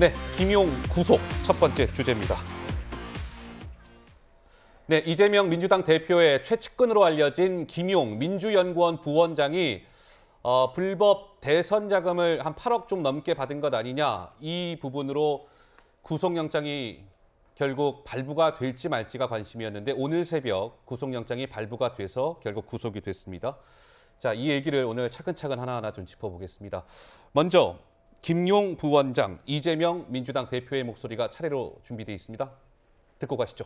네, 김용 구속 첫 번째 주제입니다. 네, 이재명 민주당 대표의 최측근으로 알려진 김용 민주연구원 부원장이 어, 불법 대선 자금을 한 8억 좀 넘게 받은 것 아니냐 이 부분으로 구속영장이 결국 발부가 될지 말지가 관심이었는데 오늘 새벽 구속영장이 발부가 돼서 결국 구속이 됐습니다. 자, 이 얘기를 오늘 차근차근 하나하나 좀 짚어보겠습니다. 먼저 김용 부원장, 이재명 민주당 대표의 목소리가 차례로 준비되어 있습니다. 듣고 가시죠.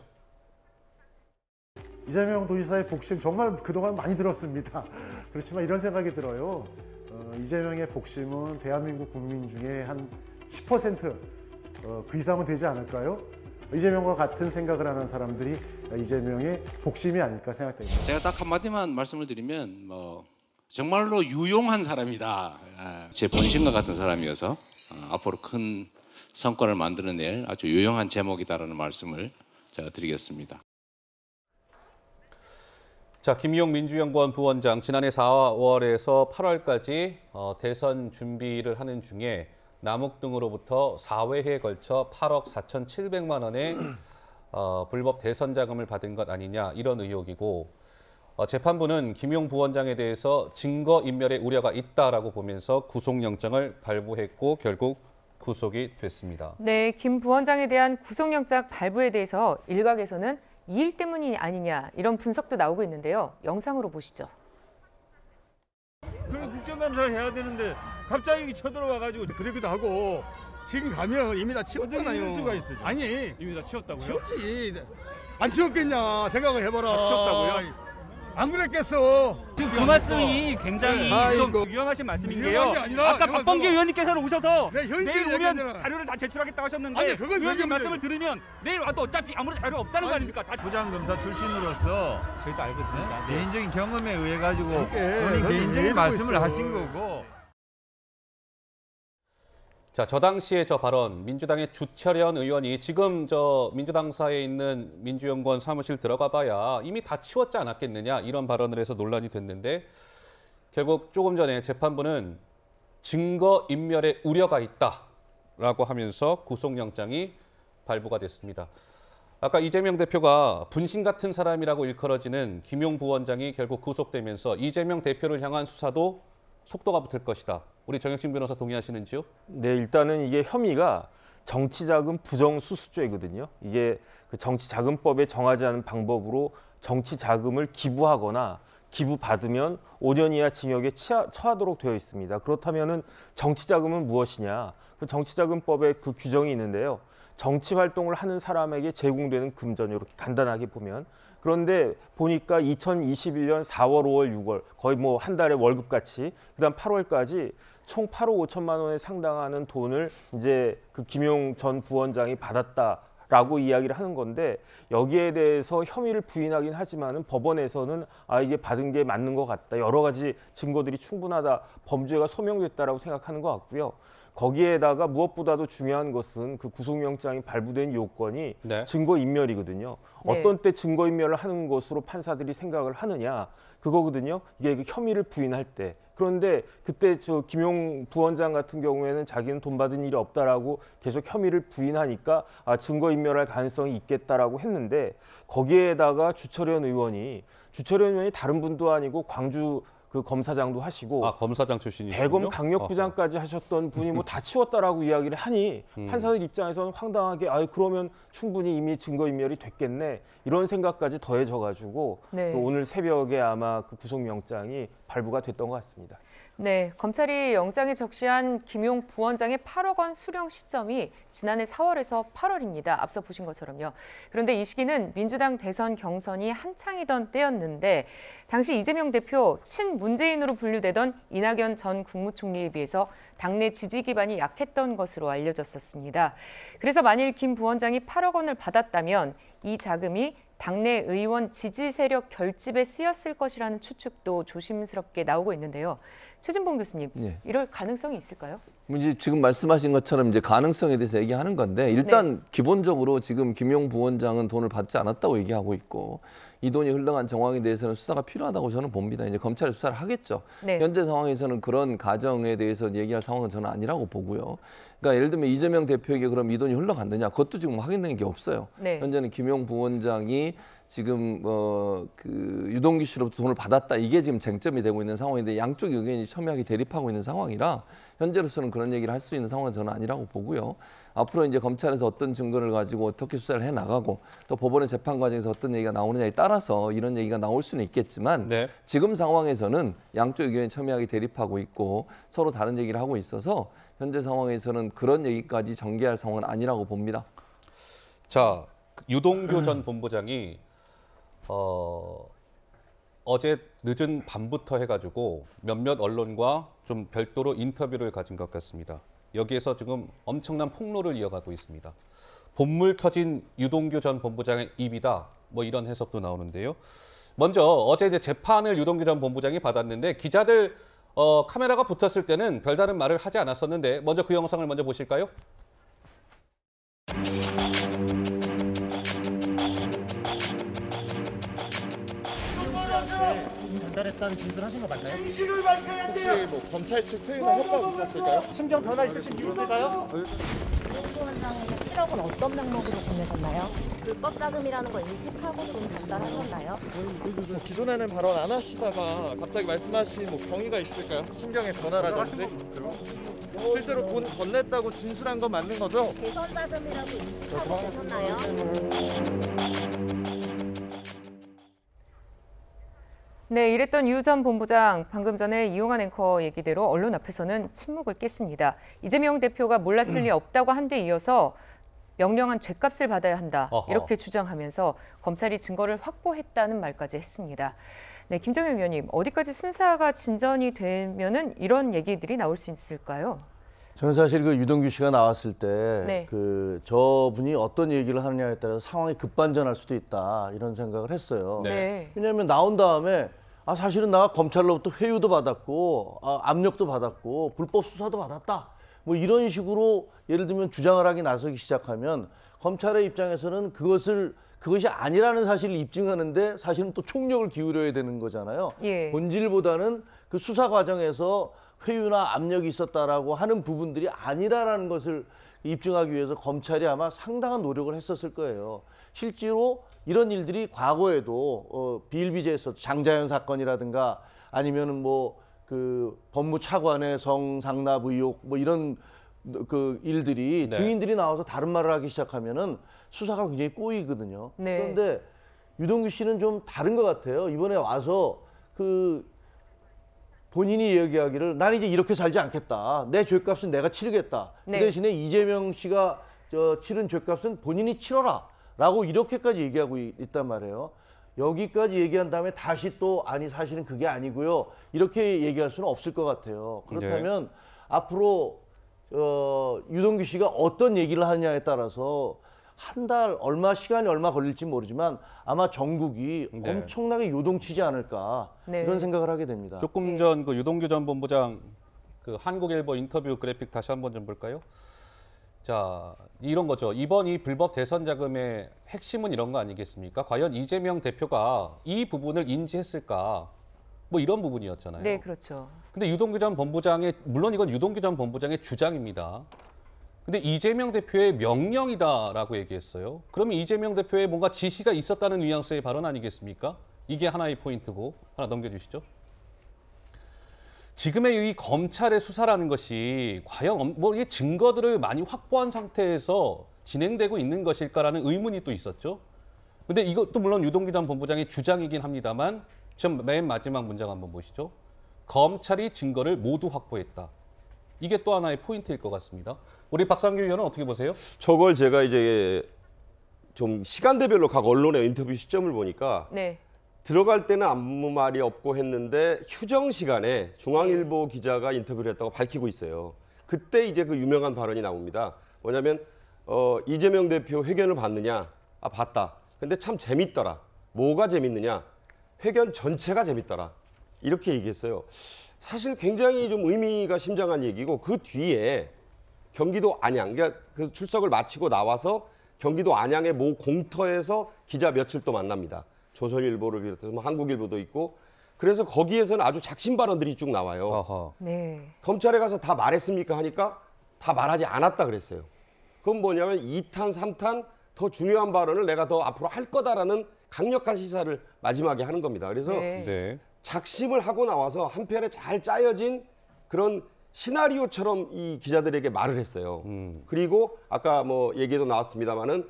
이재명 도지사의 복심 정말 그동안 많이 들었습니다. 그렇지만 이런 생각이 들어요. 어, 이재명의 복심은 대한민국 국민 중에 한 10%그 어, 이상은 되지 않을까요? 이재명과 같은 생각을 하는 사람들이 이재명의 복심이 아닐까 생각됩니다. 제가 딱 한마디만 말씀을 드리면 뭐 정말로 유용한 사람이다. 예, 제 본심과 같은 사람이어서 어, 앞으로 큰 성과를 만들어낼 아주 유용한 제목이다라는 말씀을 제가 드리겠습니다. 자, 김용 민주연구원 부원장 지난해 4월에서 8월까지 어, 대선 준비를 하는 중에 남욱 등으로부터 4회에 걸쳐 8억 4 7 0만 원의 어, 불법 대선 자금을 받은 것 아니냐 이런 의혹이고 어, 재판부는 김용 부원장에 대해서 증거 인멸의 우려가 있다라고 보면서 구속영장을 발부했고 결국 구속이 됐습니다. 네, 김 부원장에 대한 구속영장 발부에 대해서 일각에서는 이일 때문이 아니냐 이런 분석도 나오고 있는데요. 영상으로 보시죠. 그래 국정감사를 해야 되는데 갑자기 쳐들어와가지고 그러기도 하고 지금 가면 이미 다 치웠잖아요. 수가 있어요. 아니 이미 다 치웠다고요? 치웠지. 안 치웠겠냐 생각을 해봐라. 아, 치웠다고요? 안 그랬겠어. 지금 그 말씀이 굉장히 네. 아이고. 좀위하신 말씀인 게요. 아까 박범계 의원님께서는 오셔서 네, 현실 내일 오면 얘기잖아. 자료를 다 제출하겠다고 하셨는데 아니, 그건 의원님 그게 말씀을 들으면 내일 와도 어차피 아무런 자료 없다는 거 아닙니까? 부장검사 출신으로서 저희도 알고 있습니다. 개인적인 경험에 의해 가지고 본인 개인적인 말씀을 있어 하신 거고 자, 저 당시에 저 발언 민주당의 주철현 의원이 지금 저 민주당사에 있는 민주연구원 사무실 들어가 봐야 이미 다 치웠지 않았겠느냐 이런 발언을 해서 논란이 됐는데 결국 조금 전에 재판부는 증거 인멸의 우려가 있다라고 하면서 구속영장이 발부가 됐습니다. 아까 이재명 대표가 분신 같은 사람이라고 일컬어지는 김용 부원장이 결국 구속되면서 이재명 대표를 향한 수사도 속도가 붙을 것이다. 우리 정혁진 변호사 동의하시는지요? 네, 일단은 이게 혐의가 정치자금 부정수수죄거든요. 이게 그 정치자금법에 정하지 않은 방법으로 정치자금을 기부하거나 기부받으면 5년 이하 징역에 처하도록 되어 있습니다. 그렇다면은 정치자금은 무엇이냐? 그 정치자금법에 그 규정이 있는데요. 정치 활동을 하는 사람에게 제공되는 금전요 이렇게 간단하게 보면 그런데 보니까 2021년 4월, 5월, 6월 거의 뭐 한 달에 월급 같이 그다음 8월까지 총 8억 5천만 원에 상당하는 돈을 이제 그 김용 전 부원장이 받았다. 라고 이야기를 하는 건데 여기에 대해서 혐의를 부인하긴 하지만은 법원에서는 아 이게 받은 게 맞는 것 같다 여러 가지 증거들이 충분하다 범죄가 소명됐다라고 생각하는 것 같고요 거기에다가 무엇보다도 중요한 것은 그 구속영장이 발부된 요건이 네. 증거인멸이거든요. 네. 어떤 때 증거인멸을 하는 것으로 판사들이 생각을 하느냐 그거거든요. 이게 그 혐의를 부인할 때. 그런데 그때 저 김용 부원장 같은 경우에는 자기는 돈 받은 일이 없다라고 계속 혐의를 부인하니까 아, 증거인멸할 가능성이 있겠다라고 했는데 거기에다가 주철현 의원이 주철현 의원이 다른 분도 아니고 광주 그 검사장도 하시고 아, 검사장 출신이시군요. 대검 강력부장까지 아, 네. 하셨던 분이 뭐 다 치웠다라고 이야기를 하니 음. 판사들 입장에서는 황당하게 아 그러면 충분히 이미 증거 인멸이 됐겠네 이런 생각까지 더해져 가지고 네. 오늘 새벽에 아마 그 구속영장이 발부가 됐던 것 같습니다. 네, 검찰이 영장에 적시한 김용 부원장의 8억 원 수령 시점이 지난해 4월에서 8월입니다. 앞서 보신 것처럼요. 그런데 이 시기는 민주당 대선 경선이 한창이던 때였는데 당시 이재명 대표 친문재인으로 분류되던 이낙연 전 국무총리에 비해서 당내 지지 기반이 약했던 것으로 알려졌었습니다. 그래서 만일 김 부원장이 8억 원을 받았다면 이 자금이 당내 의원 지지 세력 결집에 쓰였을 것이라는 추측도 조심스럽게 나오고 있는데요. 최진봉 교수님, 예. 이럴 가능성이 있을까요? 뭐 이제 지금 말씀하신 것처럼 이제 가능성에 대해서 얘기하는 건데 일단 네. 기본적으로 지금 김용 부원장은 돈을 받지 않았다고 얘기하고 있고 이 돈이 흘러간 정황에 대해서는 수사가 필요하다고 저는 봅니다. 이제 검찰이 수사를 하겠죠. 네. 현재 상황에서는 그런 가정에 대해서 얘기할 상황은 저는 아니라고 보고요. 그러니까 예를 들면 이재명 대표에게 그럼 이 돈이 흘러갔느냐 그것도 지금 확인된 게 없어요. 네. 현재는 김용 부원장이 지금 어그 뭐 유동규 씨로부터 돈을 받았다 이게 지금 쟁점이 되고 있는 상황인데 양쪽 의견이 첨예하게 대립하고 있는 상황이라 현재로서는 그런 얘기를 할 수 있는 상황은 저는 아니라고 보고요. 앞으로 이제 검찰에서 어떤 증거를 가지고 어떻게 수사를 해 나가고 또 법원의 재판 과정에서 어떤 얘기가 나오느냐에 따라서 이런 얘기가 나올 수는 있겠지만 네. 지금 상황에서는 양쪽 의견이 첨예하게 대립하고 있고 서로 다른 얘기를 하고 있어서 현재 상황에서는 그런 얘기까지 전개할 상황은 아니라고 봅니다. 자, 유동규 전 본부장이 어, 어제 늦은 밤부터 해가지고 몇몇 언론과 좀 별도로 인터뷰를 가진 것 같습니다. 여기에서 지금 엄청난 폭로를 이어가고 있습니다. 본물 터진 유동규 전 본부장의 입이다. 뭐 이런 해석도 나오는데요. 먼저 어제 이제 재판을 유동규 전 본부장이 받았는데 기자들 어, 카메라가 붙었을 때는 별다른 말을 하지 않았었는데 먼저 그 영상을 먼저 보실까요? 있다는 진술 하신 거 맞나요? 진실을 밝혀야 돼요. 혹시 뭐 검찰 측 회의나 협박 있었을까요? 심경 변화 있으신 이유 있을까요? 공조 현장에서 7억은 어떤 명목으로 보내셨나요? 불법 자금이라는 걸 인식하고 돈 전달하셨나요? 뭐 기존에는 발언 안 하시다가 갑자기 말씀하신 뭐 경위가 있을까요? 신경의 변화라든지 실제로 돈 건넸다고 진술한 건 맞는 거죠? 개선 자금이라고 인식하고 계셨나요? 네. 네, 이랬던 유 전 본부장 방금 전에 이용한 앵커 얘기대로 언론 앞에서는 침묵을 깼습니다. 이재명 대표가 몰랐을 리 없다고 한 데 이어서 명령한 죄값을 받아야 한다 이렇게 주장하면서 검찰이 증거를 확보했다는 말까지 했습니다. 네, 김정현 위원님 어디까지 순사가 진전이 되면은 이런 얘기들이 나올 수 있을까요? 저는 사실 그 유동규 씨가 나왔을 때 네. 그 저분이 어떤 얘기를 하느냐에 따라서 상황이 급반전할 수도 있다 이런 생각을 했어요. 네. 왜냐하면 나온 다음에 아 사실은 나가 검찰로부터 회유도 받았고 아, 압력도 받았고 불법 수사도 받았다. 뭐 이런 식으로 예를 들면 주장을 하기 나서기 시작하면 검찰의 입장에서는 그것을 그것이 아니라는 사실을 입증하는데 사실은 또 총력을 기울여야 되는 거잖아요. 예. 본질보다는 그 수사 과정에서 회유나 압력이 있었다라고 하는 부분들이 아니라라는 것을 입증하기 위해서 검찰이 아마 상당한 노력을 했었을 거예요. 실제로 이런 일들이 과거에도 어, 비일비재해서 장자연 사건이라든가 아니면은 뭐그 법무 차관의 성상납 의혹 뭐 이런 그 일들이 네. 증인들이 나와서 다른 말을 하기 시작하면은 수사가 굉장히 꼬이거든요. 네. 그런데 유동규 씨는 좀 다른 것 같아요. 이번에 와서 그 본인이 이야기하기를 난 이제 이렇게 살지 않겠다. 내 죄값은 내가 치르겠다. 그 네. 그 대신에 이재명 씨가 저 치른 죄값은 본인이 치러라. 라고 이렇게까지 얘기하고 있단 말이에요. 여기까지 얘기한 다음에 다시 또 아니 사실은 그게 아니고요. 이렇게 얘기할 수는 없을 것 같아요. 그렇다면 네. 앞으로 어, 유동규 씨가 어떤 얘기를 하냐에 따라서 한 달 얼마 시간이 얼마 걸릴지 모르지만 아마 전국이 네. 엄청나게 요동치지 않을까 네. 이런 생각을 하게 됩니다. 조금 예. 전그 유동규 전 본부장 그 한국일보 인터뷰 그래픽 다시 한번 좀 볼까요? 자, 이런 거죠. 이번 이 불법 대선 자금의 핵심은 이런 거 아니겠습니까? 과연 이재명 대표가 이 부분을 인지했을까? 뭐 이런 부분이었잖아요. 네, 그렇죠. 근데 유동규 전 본부장의 물론 이건 유동규 전 본부장의 주장입니다. 근데 이재명 대표의 명령이다라고 얘기했어요. 그러면 이재명 대표의 뭔가 지시가 있었다는 뉘앙스의 발언 아니겠습니까? 이게 하나의 포인트고 하나 넘겨주시죠. 지금의 이 검찰의 수사라는 것이 과연 뭐이 증거들을 많이 확보한 상태에서 진행되고 있는 것일까라는 의문이 또 있었죠. 근데 이것도 물론 유동규 전 본부장의 주장이긴 합니다만 지금 맨 마지막 문장 한번 보시죠. 검찰이 증거를 모두 확보했다. 이게 또 하나의 포인트일 것 같습니다. 우리 박상규 의원은 어떻게 보세요? 저걸 제가 이제 좀 시간대별로 각 언론의 인터뷰 시점을 보니까 네. 들어갈 때는 아무 말이 없고 했는데 휴정 시간에 중앙일보 네. 기자가 인터뷰를 했다고 밝히고 있어요. 그때 이제 그 유명한 발언이 나옵니다. 뭐냐면 어, 이재명 대표 회견을 봤느냐? 아 봤다. 근데 참 재밌더라. 뭐가 재밌느냐? 회견 전체가 재밌더라. 이렇게 얘기했어요. 사실 굉장히 좀 의미가 심장한 얘기고 그 뒤에 경기도 안양 그러니까 그 출석을 마치고 나와서 경기도 안양의 모 공터에서 기자 며칠 또 만납니다. 조선일보를 비롯해서 뭐 한국일보도 있고 그래서 거기에서는 아주 작심 발언들이 쭉 나와요. 어허. 네. 검찰에 가서 다 말했습니까 하니까 다 말하지 않았다 그랬어요. 그건 뭐냐면 2탄, 3탄 더 중요한 발언을 내가 더 앞으로 할 거다라는 강력한 시사를 마지막에 하는 겁니다. 그래서 네. 네. 작심을 하고 나와서 한편에 잘 짜여진 그런 시나리오처럼 이 기자들에게 말을 했어요. 음. 그리고 아까 뭐 얘기도 나왔습니다마는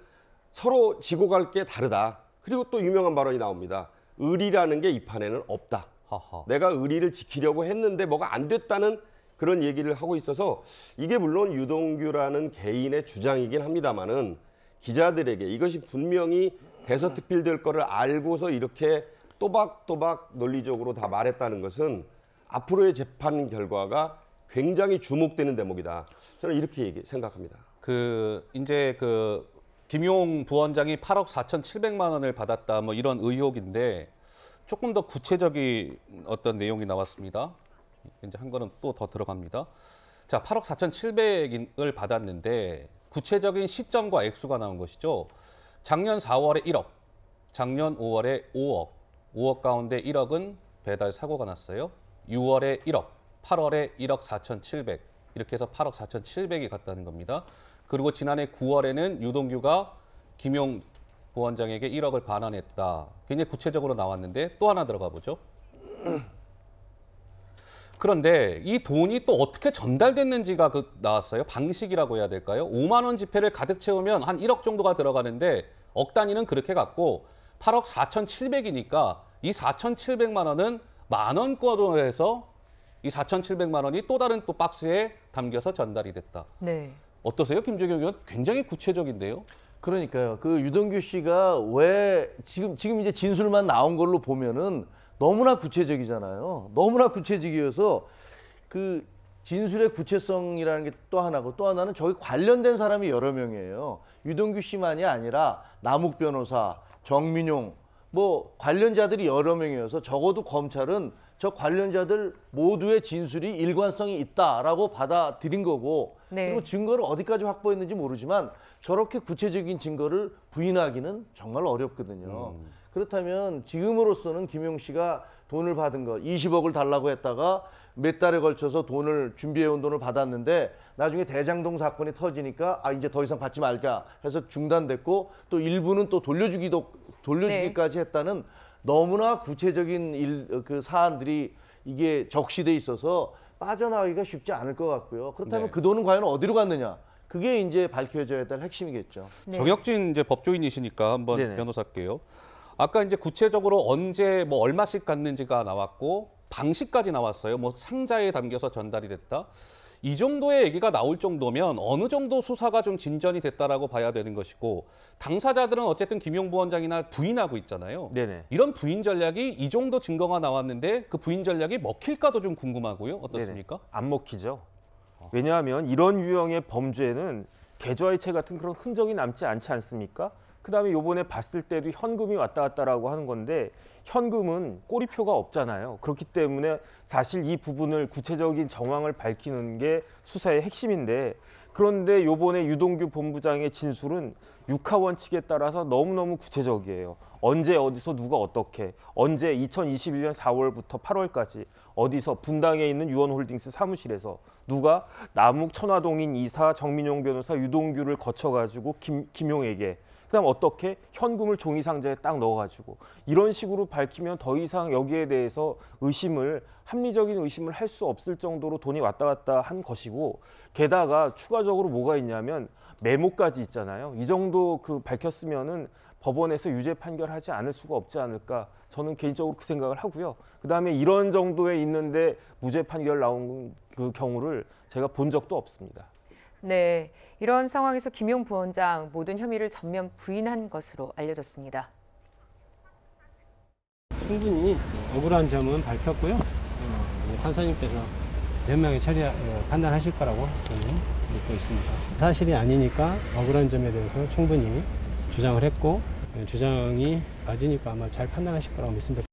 서로 지고 갈 게 다르다. 그리고 또 유명한 발언이 나옵니다. 의리라는 게이 판에는 없다. 하하. 내가 의리를 지키려고 했는데 뭐가 안 됐다는 그런 얘기를 하고 있어서 이게 물론 유동규라는 개인의 주장이긴 합니다만은 기자들에게 이것이 분명히 대서특필될 거를 알고서 이렇게 또박또박 논리적으로 다 말했다는 것은 앞으로의 재판 결과가 굉장히 주목되는 대목이다. 저는 이렇게 얘기, 생각합니다. 그 이제 그 김용 부원장이 8억 4,700만 원을 받았다 뭐 이런 의혹인데 조금 더 구체적인 어떤 내용이 나왔습니다. 이제 한 거는 또 더 들어갑니다. 자, 8억 4,700을 받았는데 구체적인 시점과 액수가 나온 것이죠. 작년 4월에 1억, 작년 5월에 5억, 5억 가운데 1억은 배달 사고가 났어요. 6월에 1억, 8월에 1억 4,700 이렇게 해서 8억 4,700이 갔다는 겁니다. 그리고 지난해 9월에는 유동규가 김용 보원장에게 1억을 반환했다. 굉장히 구체적으로 나왔는데 또 하나 들어가 보죠. 그런데 이 돈이 또 어떻게 전달됐는지가 그 나왔어요. 방식이라고 해야 될까요? 5만 원 지폐를 가득 채우면 한 1억 정도가 들어가는데 억 단위는 그렇게 갔고 8억 4,700이니까 이 4,700만 원은 만 원권으로 해서 이 4,700만 원이 또 다른 또 박스에 담겨서 전달이 됐다. 네. 어떠세요? 김재경 의원 굉장히 구체적인데요. 그러니까요. 그 유동규 씨가 왜 지금 지금 이제 진술만 나온 걸로 보면은 너무나 구체적이잖아요. 너무나 구체적이어서 그 진술의 구체성이라는 게 또 하나고 또 하나는 저기 관련된 사람이 여러 명이에요. 유동규 씨만이 아니라 남욱 변호사, 정민용 뭐 관련자들이 여러 명이어서 적어도 검찰은 저 관련자들 모두의 진술이 일관성이 있다라고 받아들인 거고 네. 그리고 증거를 어디까지 확보했는지 모르지만 저렇게 구체적인 증거를 부인하기는 정말 어렵거든요. 음. 그렇다면 지금으로서는 김용 씨가 돈을 받은 거 20억을 달라고 했다가 몇 달에 걸쳐서 돈을 준비해온 돈을 받았는데 나중에 대장동 사건이 터지니까 아 이제 더 이상 받지 말자 해서 중단됐고 또 일부는 또 돌려주기도 돌려주기까지 네. 했다는 너무나 구체적인 일, 어, 그 사안들이 이게 적시돼 있어서 빠져나가기가 쉽지 않을 것 같고요. 그렇다면 네. 그 돈은 과연 어디로 갔느냐? 그게 이제 밝혀져야 될 핵심이겠죠. 네. 정혁진 이제 법조인이시니까 한번 네네. 변호사께요. 아까 이제 구체적으로 언제 뭐 얼마씩 갔는지가 나왔고 방식까지 나왔어요. 뭐 상자에 담겨서 전달이 됐다. 이 정도의 얘기가 나올 정도면 어느 정도 수사가 좀 진전이 됐다라고 봐야 되는 것이고 당사자들은 어쨌든 김용부 원장이나 부인하고 있잖아요. 네네. 이런 부인 전략이 이 정도 증거가 나왔는데 그 부인 전략이 먹힐까도 좀 궁금하고요. 어떻습니까? 네네. 안 먹히죠. 왜냐하면 이런 유형의 범죄는 계좌이체 같은 그런 흔적이 남지 않지 않습니까? 그다음에 요번에 봤을 때도 현금이 왔다 갔다라고 하는 건데 현금은 꼬리표가 없잖아요. 그렇기 때문에 사실 이 부분을 구체적인 정황을 밝히는 게 수사의 핵심인데 그런데 요번에 유동규 본부장의 진술은 육하 원칙에 따라서 너무너무 구체적이에요. 언제 어디서 누가 어떻게 언제 2021년 4월부터 8월까지 어디서 분당에 있는 유원홀딩스 사무실에서 누가 남욱 천화동인 이사 정민용 변호사 유동규를 거쳐가지고 김, 김용에게 그다음 어떻게 현금을 종이 상자에 딱 넣어가지고 이런 식으로 밝히면 더 이상 여기에 대해서 의심을 합리적인 의심을 할 수 없을 정도로 돈이 왔다 갔다 한 것이고 게다가 추가적으로 뭐가 있냐면 메모까지 있잖아요. 이 정도 그 밝혔으면은 법원에서 유죄 판결하지 않을 수가 없지 않을까 저는 개인적으로 그 생각을 하고요. 그다음에 이런 정도에 있는데 무죄 판결 나온 그 경우를 제가 본 적도 없습니다. 네, 이런 상황에서 김용 부원장 모든 혐의를 전면 부인한 것으로 알려졌습니다. 충분히 억울한 점은 밝혔고요. 어, 판사님께서 연명히 처리 어, 판단하실 거라고 저는 믿고 있습니다. 사실이 아니니까 억울한 점에 대해서 충분히 주장을 했고 주장이 맞으니까 아마 잘 판단하실 거라고 믿습니다.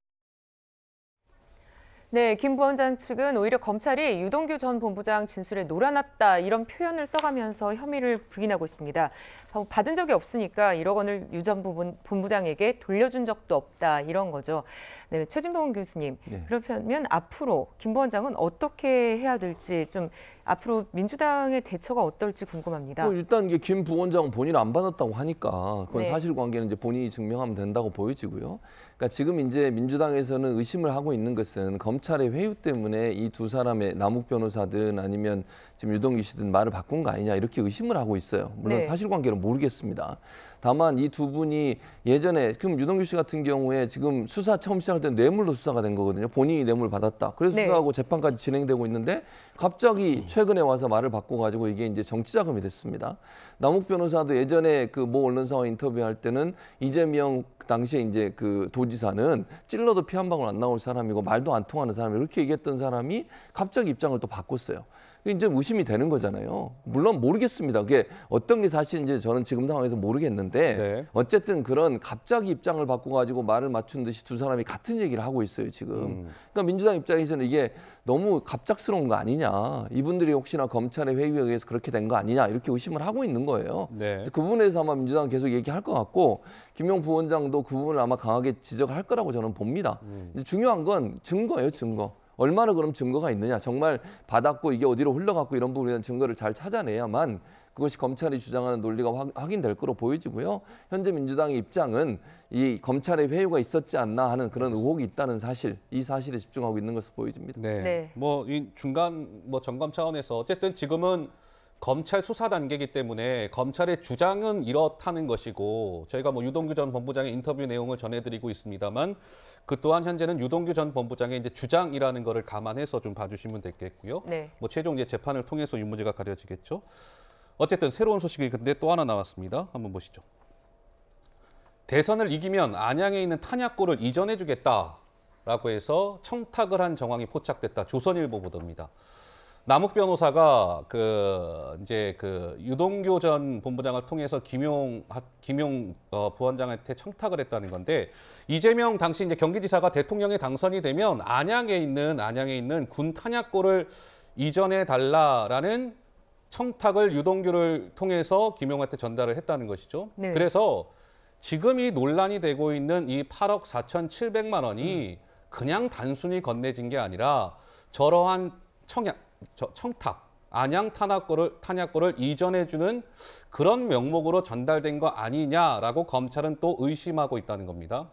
네, 김 부원장 측은 오히려 검찰이 유동규 전 본부장 진술에 놀아났다 이런 표현을 써가면서 혐의를 부인하고 있습니다. 어, 받은 적이 없으니까 1억 원을 유 전 본부장에게 돌려준 적도 없다 이런 거죠. 네, 최진봉 교수님. 네. 그렇다면 앞으로 김 부원장은 어떻게 해야 될지 좀 앞으로 민주당의 대처가 어떨지 궁금합니다. 뭐 일단 이게 김 부원장 본인 안 받았다고 하니까 그건 네. 사실관계는 이제 본인이 증명하면 된다고 보여지고요. 그러니까 지금 이제 민주당에서는 의심을 하고 있는 것은 검찰의 회유 때문에 이 두 사람의 남욱 변호사든 아니면 지금 유동규 씨든 말을 바꾼 거 아니냐 이렇게 의심을 하고 있어요. 물론 네. 사실관계는 모르겠습니다. 다만 이 두 분이 예전에 지금 유동규 씨 같은 경우에 지금 수사 처음 시작할 때 뇌물로 수사가 된 거거든요. 본인이 뇌물 받았다. 그래서 네. 수사하고 재판까지 진행되고 있는데 갑자기 최근에 와서 말을 바꿔가지고 이게 이제 정치 자금이 됐습니다. 남욱 변호사도 예전에 그모 언론사와 인터뷰할 때는 이재명 당시에 이제 그 도지사는 찔러도 피 한 방울 안 나올 사람이고 말도 안 통하는 사람이 그렇게 얘기했던 사람이 갑자기 입장을 또 바꿨어요. 이제 의심이 되는 거잖아요. 물론 모르겠습니다. 그게 어떤 게 사실인지 저는 지금 상황에서 모르겠는데 네. 어쨌든 그런 갑자기 입장을 바꿔가지고 말을 맞춘 듯이 두 사람이 같은 얘기를 하고 있어요 지금. 음. 그러니까 민주당 입장에서는 이게 너무 갑작스러운 거 아니냐. 이분들이 혹시나 검찰의 회의에 의해서 그렇게 된 거 아니냐 이렇게 의심을 하고 있는 거예요. 네. 그 부분에서 아마 민주당 계속 얘기할 것 같고 김용 부원장도 그 부분을 아마 강하게 지적할 거라고 저는 봅니다. 음. 중요한 건 증거예요 증거. 얼마나 그럼 증거가 있느냐. 정말 받았고 이게 어디로 흘러갔고 이런 부분에 대한 증거를 잘 찾아내야만 그것이 검찰이 주장하는 논리가 확인될 확 거로 보여지고요. 현재 민주당의 입장은 이 검찰의 회유가 있었지 않나 하는 그런 의혹이 있다는 사실, 이 사실에 집중하고 있는 것으로 보여집니다. 네. 네. 뭐이 중간 뭐 점검 차원에서 어쨌든 지금은 검찰 수사 단계이기 때문에 검찰의 주장은 이렇다는 것이고 저희가 뭐 유동규 전 본부장의 인터뷰 내용을 전해드리고 있습니다만 그 또한 현재는 유동규 전 본부장의 이제 주장이라는 것을 감안해서 좀 봐주시면 되겠고요. 네. 뭐 최종 이제 재판을 통해서 유무죄가 가려지겠죠. 어쨌든 새로운 소식이 근데 또 하나 나왔습니다. 한번 보시죠. 대선을 이기면 안양에 있는 탄약고를 이전해주겠다라고 해서 청탁을 한 정황이 포착됐다. 조선일보 보도입니다. 남욱 변호사가 그 이제 그 유동교 전 본부장을 통해서 김용 김용 어, 부원장한테 청탁을 했다는 건데 이재명 당시 이제 경기지사가 대통령에 당선이 되면 안양에 있는 안양에 있는 군 탄약고를 이전해 달라라는 청탁을 유동규를 통해서 김용한테 전달을 했다는 것이죠. 네. 그래서 지금 이 논란이 되고 있는 이 8억 4,700만 원이 음. 그냥 단순히 건네진 게 아니라 저러한 청약 청탁, 안양 탄압권을, 탄약권을 이전해주는 그런 명목으로 전달된 거 아니냐라고 검찰은 또 의심하고 있다는 겁니다.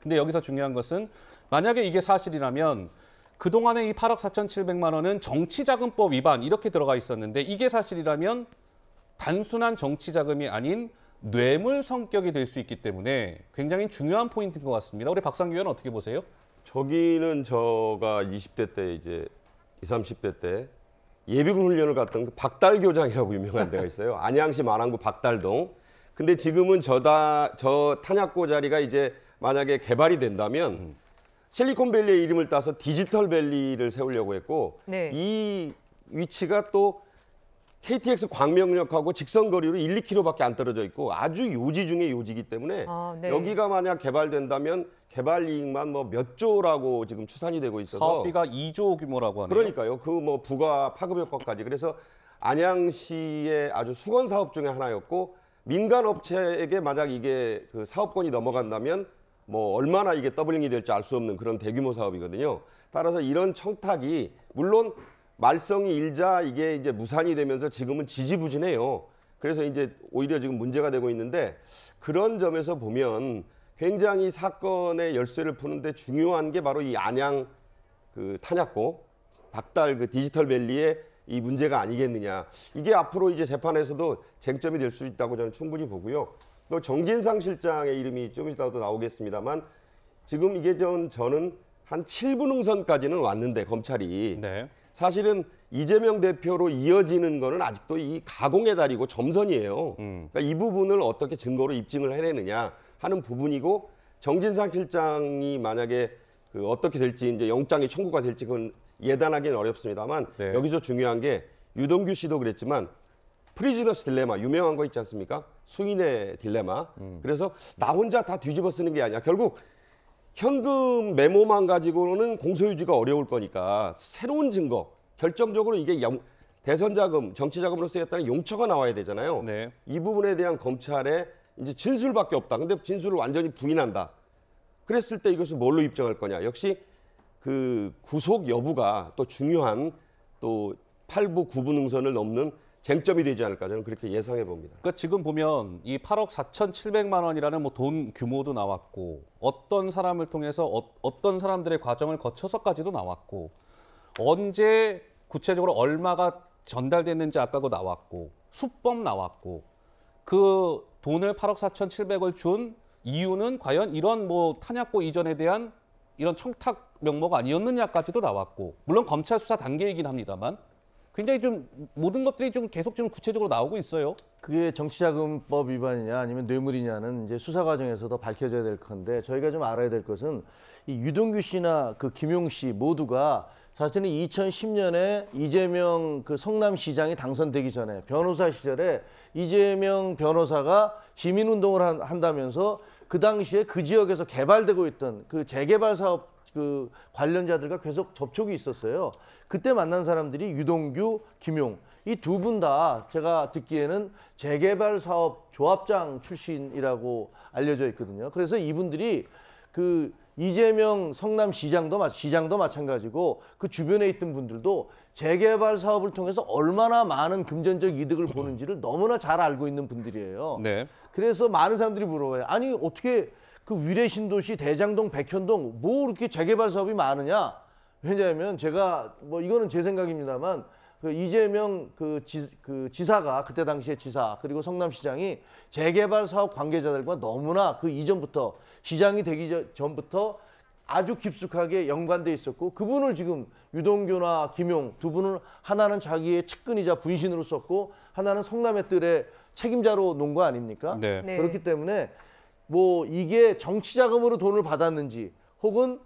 근데 여기서 중요한 것은 만약에 이게 사실이라면 그동안에이 8억 4,700만 원은 정치자금법 위반 이렇게 들어가 있었는데 이게 사실이라면 단순한 정치자금이 아닌 뇌물 성격이 될 수 있기 때문에 굉장히 중요한 포인트인 것 같습니다. 우리 박상규 의원 어떻게 보세요? 저기는 저가 20대 때 이제 20, 30대 때 예비군 훈련을 갔던 그 박달교장이라고 유명한 데가 있어요. 안양시 만안구 박달동. 근데 지금은 저다 저 탄약고 자리가 이제 만약에 개발이 된다면 음. 실리콘밸리의 이름을 따서 디지털밸리를 세우려고 했고 네. 이 위치가 또 KTX 광명역하고 직선 거리로 1, 2km밖에 안 떨어져 있고 아주 요지 중에 요지이기 때문에 아, 네. 여기가 만약 개발된다면 개발 이익만 뭐 몇 조라고 지금 추산이 되고 있어서 사업비가 2조 규모라고 하네요. 그러니까요. 그 뭐 부가 파급 효과까지. 그래서 안양시의 아주 수건 사업 중에 하나였고 민간 업체에게 만약 이게 그 사업권이 넘어간다면 뭐 얼마나 이게 더블링이 될지 알 수 없는 그런 대규모 사업이거든요. 따라서 이런 청탁이 물론 말썽이 일자 이게 이제 무산이 되면서 지금은 지지부진해요. 그래서 이제 오히려 지금 문제가 되고 있는데 그런 점에서 보면 굉장히 사건의 열쇠를 푸는데 중요한 게 바로 이 안양 그 탄약고 박달 그 디지털 밸리의 이 문제가 아니겠느냐. 이게 앞으로 이제 재판에서도 쟁점이 될 수 있다고 저는 충분히 보고요. 또 정진상 실장의 이름이 좀 이따도 나오겠습니다만 지금 이게 전 저는 한 7분 응선까지는 왔는데 검찰이 네. 사실은 이재명 대표로 이어지는 거는 아직도 이 가공의 달이고 점선이에요. 음. 그러니까 이 부분을 어떻게 증거로 입증을 해내느냐 하는 부분이고 정진상 실장이 만약에 그 어떻게 될지 이제 영장이 청구가 될지 그건 예단하기는 어렵습니다만 네. 여기서 중요한 게 유동규 씨도 그랬지만 프리즈너스 딜레마 유명한 거 있지 않습니까? 수인의 딜레마. 음. 그래서 나 혼자 다 뒤집어 쓰는 게 아니야. 결국 현금 메모만 가지고는 공소유지가 어려울 거니까 새로운 증거 결정적으로 이게 영, 대선 자금 정치 자금으로 쓰였다는 용처가 나와야 되잖아요. 네. 이 부분에 대한 검찰의 이제 진술밖에 없다. 근데 진술을 완전히 부인한다. 그랬을 때 이것을 뭘로 입증할 거냐? 역시 그 구속 여부가 또 중요한 또 8부 9부 능선을 넘는 쟁점이 되지 않을까 저는 그렇게 예상해 봅니다. 그러니까 지금 보면 이 8억 4,700만 원이라는 뭐돈 규모도 나왔고 어떤 사람을 통해서 어, 떤 사람들의 과정을 거쳐서까지도 나왔고 언제 구체적으로 얼마가 전달됐는지 아까 그 나왔고 수법 나왔고 그 돈을 8억 4,700을 준 이유는 과연 이런 뭐 탄약고 이전에 대한 이런 청탁 명목 아니었느냐까지도 나왔고 물론 검찰 수사 단계이긴 합니다만 굉장히 좀 모든 것들이 좀 계속 좀 구체적으로 나오고 있어요. 그게 정치자금법 위반이냐 아니면 뇌물이냐는 이제 수사 과정에서 도 밝혀져야 될 건데 저희가 좀 알아야 될 것은 이 유동규 씨나 그 김용 씨 모두가 사실은 2010년에 이재명 그 성남시장이 당선되기 전에 변호사 시절에 이재명 변호사가 시민운동을 한, 한다면서 그 당시에 그 지역에서 개발되고 있던 그 재개발 사업 그 관련자들과 계속 접촉이 있었어요. 그때 만난 사람들이 유동규, 김용 이 두 분 다 제가 듣기에는 재개발 사업 조합장 출신이라고 알려져 있거든요. 그래서 이분들이 그 이재명 성남시장도 시장도 마찬가지고 그 주변에 있던 분들도 재개발 사업을 통해서 얼마나 많은 금전적 이득을 보는지를 너무나 잘 알고 있는 분들이에요. 네. 그래서 많은 사람들이 물어봐요. 아니 어떻게 그 위례신도시 대장동 백현동 뭐 이렇게 재개발 사업이 많으냐 왜냐하면 제가 뭐 이거는 제 생각입니다만 그 이재명 그, 지, 그 지사가 그때 당시에 지사 그리고 성남시장이 재개발 사업 관계자들과 너무나 그 이전부터 시장이 되기 전부터 아주 깊숙하게 연관돼 있었고 그분을 지금 유동규나 김용 두분을 하나는 자기의 측근이자 분신으로 썼고 하나는 성남의 뜰의 책임자로 놓은 거 아닙니까? 네. 네. 그렇기 때문에 뭐 이게 정치자금으로 돈을 받았는지 혹은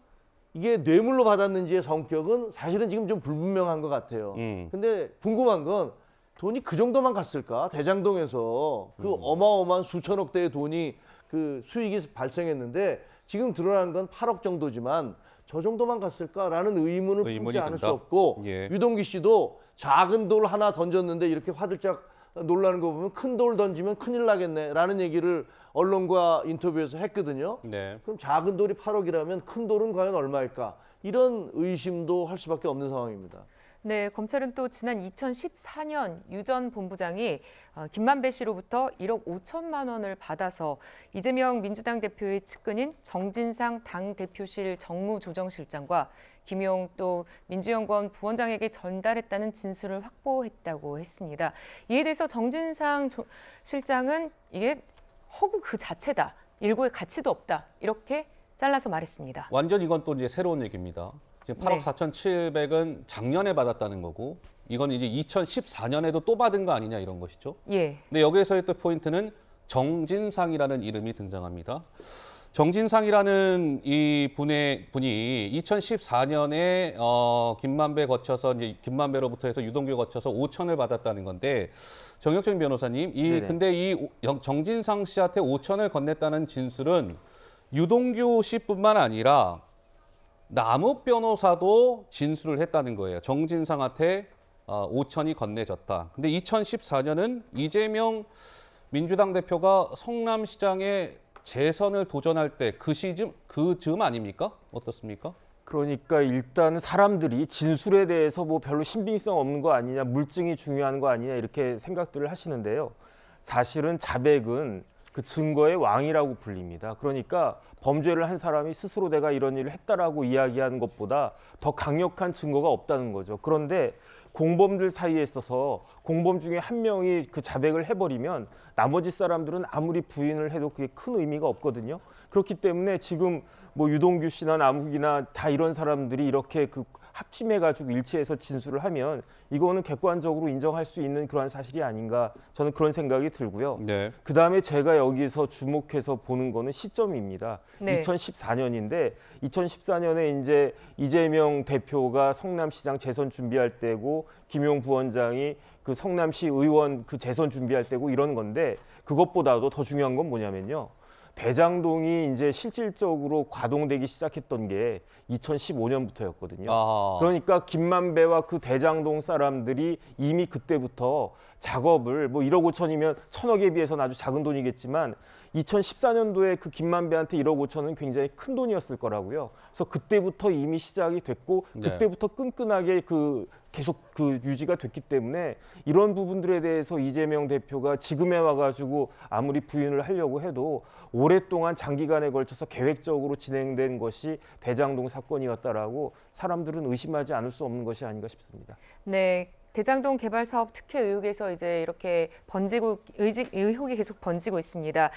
이게 뇌물로 받았는지의 성격은 사실은 지금 좀 불분명한 것 같아요. 음. 근데 궁금한 건 돈이 그 정도만 갔을까? 대장동에서 그 음. 어마어마한 수천억 대의 돈이 그 수익이 발생했는데 지금 드러난 건 8억 정도지만 저 정도만 갔을까라는 의문을 품지 않을 든다. 수 없고 예. 유동기 씨도 작은 돌 하나 던졌는데 이렇게 화들짝 놀라는 거 보면 큰 돌 던지면 큰일 나겠네라는 얘기를 언론과 인터뷰에서 했거든요. 네. 그럼 작은 돌이 8억이라면 큰 돌은 과연 얼마일까? 이런 의심도 할 수밖에 없는 상황입니다. 네, 검찰은 또 지난 2014년 유전 본부장이 어, 김만배 씨로부터 1억 5천만 원을 받아서 이재명 민주당 대표의 측근인 정진상 당대표실 정무조정실장과 김용 또 민주연구원 부원장에게 전달했다는 진술을 확보했다고 했습니다. 이에 대해서 정진상 실장은 이게 허구 그 자체다. 일고의 가치도 없다. 이렇게 잘라서 말했습니다. 완전 이건 또 이제 새로운 얘기입니다. 지금 8억 네. 4,700은 작년에 받았다는 거고 이건 이제 2014년에도 또 받은 거 아니냐 이런 것이죠. 예. 근데 여기에서의 또 포인트는 정진상이라는 이름이 등장합니다. 정진상이라는 이 분의 분이 2014년에 어, 김만배 거쳐서 이제 김만배로부터 해서 유동규 거쳐서 5천을 받았다는 건데 정혁진 변호사님, 이 네네. 근데 이 정진상 씨한테 5천을 건넸다는 진술은 유동규 씨뿐만 아니라 남욱 변호사도 진술을 했다는 거예요. 정진상한테 어, 5천이 건네졌다. 근데 2014년은 이재명 민주당 대표가 성남시장에 재선을 도전할 때 그 시즌 그즈음 아닙니까? 어떻습니까? 그러니까 일단 사람들이 진술에 대해서 뭐 별로 신빙성 없는 거 아니냐, 물증이 중요한 거 아니냐 이렇게 생각들을 하시는데요. 사실은 자백은 그 증거의 왕이라고 불립니다. 그러니까 범죄를 한 사람이 스스로 내가 이런 일을 했다라고 이야기하는 것보다 더 강력한 증거가 없다는 거죠. 그런데 공범들 사이에 있어서 공범 중에 한 명이 그 자백을 해버리면 나머지 사람들은 아무리 부인을 해도 그게 큰 의미가 없거든요. 그렇기 때문에 지금 뭐 유동규 씨나 남욱이나 다 이런 사람들이 이렇게 그 합심해가지고 일치해서 진술을 하면 이거는 객관적으로 인정할 수 있는 그러한 사실이 아닌가 저는 그런 생각이 들고요. 네. 그 다음에 제가 여기서 주목해서 보는 거는 시점입니다. 네. 2014년인데 2014년에 이제 이재명 대표가 성남시장 재선 준비할 때고 김용 부원장이 그 성남시 의원 그 재선 준비할 때고 이런 건데 그것보다도 더 중요한 건 뭐냐면요. 대장동이 이제 실질적으로 과동되기 시작했던 게 2015년부터였거든요. 아 그러니까 김만배와 그 대장동 사람들이 이미 그때부터 작업을 뭐 1억 5천이면 천억에 비해서는 아주 작은 돈이겠지만 2014년도에 그 김만배한테 1억 5천은 굉장히 큰 돈이었을 거라고요. 그래서 그때부터 이미 시작이 됐고 네. 그때부터 끈끈하게 그 계속 그 유지가 됐기 때문에 이런 부분들에 대해서 이재명 대표가 지금에 와가지고 아무리 부인을 하려고 해도 오랫동안 장기간에 걸쳐서 계획적으로 진행된 것이 대장동 사건이었다라고 사람들은 의심하지 않을 수 없는 것이 아닌가 싶습니다. 네. 대장동 개발 사업 특혜 의혹에서 이제 이렇게 번지고 의지, 의혹이 계속 번지고 있습니다.